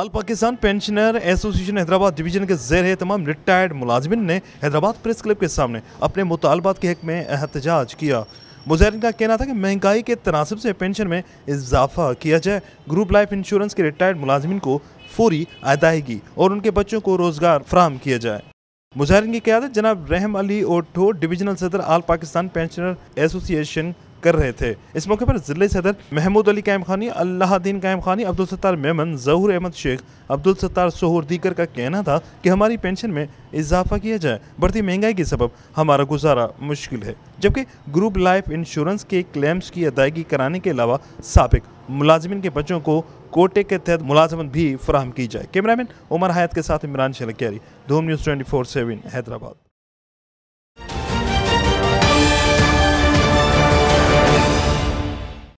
आल Pakistan pensioner association Hyderabad division के जेर तमाम रिटायर्ड मुलाजमिन ने हैदराबाद प्रेस क्लब के सामने अपने मुतालबात के हक में एहतजाज किया मुजाहरीन का कहना था कि महंगाई के तनासब से पेंशन में इजाफा किया जाए ग्रुप लाइफ इंश्योरेंस के रिटायर्ड मुलाजमिन को फौरी अदायगी और उनके बच्चों को रोज़गार फ्राहम किया जाए मुजाहरीन की क्या जनाब रहम अली ओठो डिवीजनल सदर आल पाकिस्तान पेंशनर एसोसिएशन कर रहे थे इस मौके पर जिले सदर महमूद अली कैम खानी अल्लाहदीन कैम खानी अब्दुल सत्तार मेमन जहूर अहमद शेख अब्दुल सत्तार शहूर दीकर का कहना था कि हमारी पेंशन में इजाफा किया जाए बढ़ती महंगाई के सबब हमारा गुजारा मुश्किल है जबकि ग्रुप लाइफ इंश्योरेंस के क्लेम्स की अदायगी कराने के अलावा सबक मुलाजमन के बच्चों को कोटे के तहत मुलाजमत भी फराहम की जाए कैमरामैन उमर हयात के साथ Imran Shalkyari Dhoom news twenty four seven Hyderabad